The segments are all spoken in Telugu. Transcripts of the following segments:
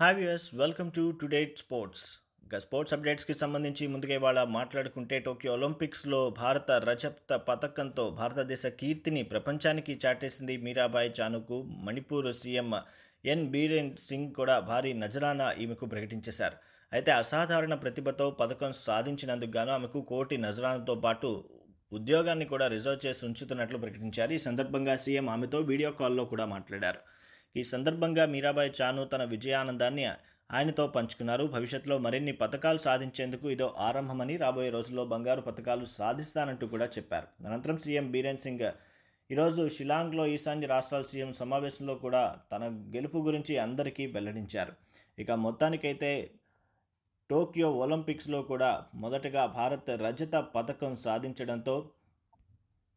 హాయ్ యూఎస్ వెల్కమ్ టు టుడేట్ స్పోర్ట్స్ ఇక స్పోర్ట్స్ అప్డేట్స్కి సంబంధించి ముందుగా ఇవాళ మాట్లాడుకుంటే టోక్యో ఒలింపిక్స్లో భారత రజప్త పథకంతో భారతదేశ కీర్తిని ప్రపంచానికి చాటేసింది మీరాబాయ్ చానుకు మణిపూర్ సీఎం ఎన్ బీరేన్ సింగ్ కూడా భారీ నజరానా ఈమెకు ప్రకటించేశారు అయితే అసాధారణ ప్రతిభతో పథకం సాధించినందుకు గాను ఆమెకు కోటి నజరానతో పాటు ఉద్యోగాన్ని కూడా రిజర్వ్ చేసి ఉంచుతున్నట్లు ప్రకటించారు ఈ సందర్భంగా సీఎం ఆమెతో వీడియో కాల్లో కూడా మాట్లాడారు ఈ సందర్భంగా మీరాబాయి చాను తన విజయానందాన్ని ఆయనతో పంచుకున్నారు భవిష్యత్తులో మరిన్ని పథకాలు సాధించేందుకు ఇదో ఆరంభమని రాబోయే రోజుల్లో బంగారు పథకాలు సాధిస్తానంటూ కూడా చెప్పారు అనంతరం సీఎం బీరేన్ సింగ్ ఈరోజు షిలాంగ్లో ఈశాన్య రాష్ట్రాల సీఎం సమావేశంలో కూడా తన గెలుపు గురించి అందరికీ వెల్లడించారు ఇక మొత్తానికైతే టోక్యో ఒలింపిక్స్లో కూడా మొదటగా భారత్ రజత పథకం సాధించడంతో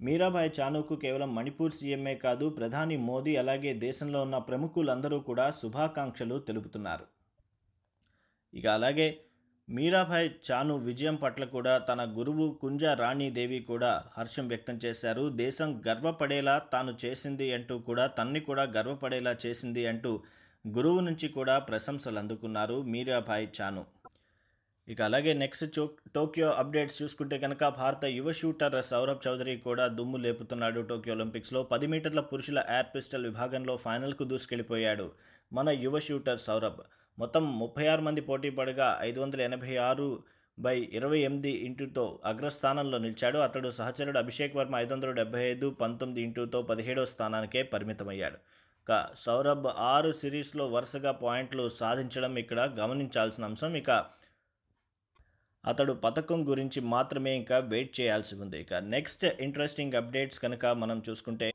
మీరాబాయ్ చానుకు కేవలం మణిపూర్ సీఎంఏ కాదు ప్రధాని మోదీ అలాగే దేశంలో ఉన్న ప్రముఖులందరూ కూడా శుభాకాంక్షలు తెలుపుతున్నారు ఇక అలాగే మీరాభాయ్ చాను విజయం పట్ల కూడా తన గురువు కుంజ రాణీదేవి కూడా హర్షం వ్యక్తం చేశారు దేశం గర్వపడేలా తాను చేసింది అంటూ కూడా తన్ని కూడా గర్వపడేలా చేసింది అంటూ గురువు నుంచి కూడా ప్రశంసలు అందుకున్నారు మీరాభాయ్ చాను ఇక అలాగే నెక్స్ట్ చో టోక్యో అప్డేట్స్ చూసుకుంటే కనుక భారత యువ షూటర్ సౌరభ్ చౌదరి కూడా దుమ్ము లేపుతున్నాడు టోక్యో ఒలింపిక్స్లో పది మీటర్ల పురుషుల ఎయిర్ పిస్టల్ విభాగంలో ఫైనల్కు దూసుకెళ్ళిపోయాడు మన యువ షూటర్ సౌరభ్ మొత్తం ముప్పై ఆరు మంది పోటీ పడగా ఐదు వందల ఎనభై ఆరు బై ఇరవై ఎనిమిది ఇంటుతో అగ్రస్థానంలో నిలిచాడు అతడు సహచరుడు అభిషేక్ వర్మ ఐదు వందల డెబ్బై ఐదు పంతొమ్మిది ఇంటుతో పదిహేడో స్థానానికే పరిమితమయ్యాడు ఇక సౌరభ్ ఆరు సిరీస్లో వరుసగా పాయింట్లు సాధించడం ఇక్కడ గమనించాల్సిన అంశం ఇక అతడు పథకం గురించి మాత్రమే ఇంకా వెయిట్ చేయాల్సి ఉంది ఇక నెక్స్ట్ ఇంట్రెస్టింగ్ అప్డేట్స్ కనుక మనం చూసుకుంటే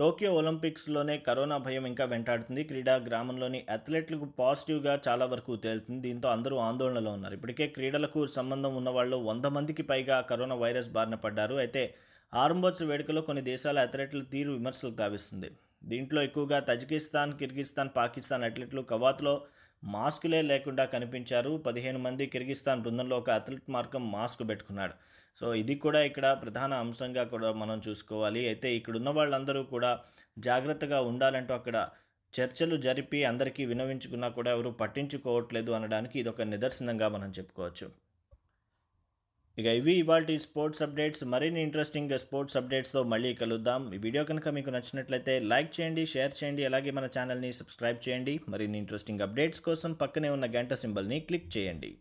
టోక్యో ఒలింపిక్స్లోనే కరోనా భయం ఇంకా వెంటాడుతుంది క్రీడా గ్రామంలోని అథ్లెట్లకు పాజిటివ్గా చాలా వరకు తేలుతుంది దీంతో అందరూ ఆందోళనలో ఉన్నారు ఇప్పటికే క్రీడలకు సంబంధం ఉన్న వాళ్ళు వంద మందికి పైగా కరోనా వైరస్ బారిన పడ్డారు అయితే ఆరంభోత్సవ వేడుకలో కొన్ని దేశాల అథ్లెట్లు తీరు విమర్శలు తావిస్తుంది దీంట్లో ఎక్కువగా తజికిస్తాన్ కిర్గిస్తాన్ పాకిస్తాన్ అథ్లెట్లు కవాత్లో మాస్కులే లేకుండా కనిపించారు పదిహేను మంది కిర్గిస్తాన్ బృందంలో ఒక అథ్లెట్ మార్గం మాస్క్ పెట్టుకున్నాడు సో ఇది కూడా ఇక్కడ ప్రధాన అంశంగా కూడా మనం చూసుకోవాలి అయితే ఇక్కడ ఉన్న వాళ్ళందరూ కూడా జాగ్రత్తగా ఉండాలంటూ అక్కడ చర్చలు జరిపి అందరికీ వినవించుకున్నా కూడా ఎవరు పట్టించుకోవట్లేదు అనడానికి ఇది ఒక నిదర్శనంగా మనం చెప్పుకోవచ్చు ఇక ఇవి ఇవాళ స్పోర్ట్స్ అప్డేట్స్ మరిన్ని ఇంట్రెస్టింగ్ స్పోర్ట్స్ అప్డేట్స్తో మళ్ళీ కలుద్దాం ఈ వీడియో కనుక మీకు నచ్చినట్లయితే లైక్ చేయండి షేర్ చేయండి అలాగే మన ఛానల్ని సబ్స్క్రైబ్ చేయండి మరిన్ని ఇంట్రెస్టింగ్ అప్డేట్స్ కోసం పక్కనే ఉన్న గంట సింబల్ని క్లిక్ చేయండి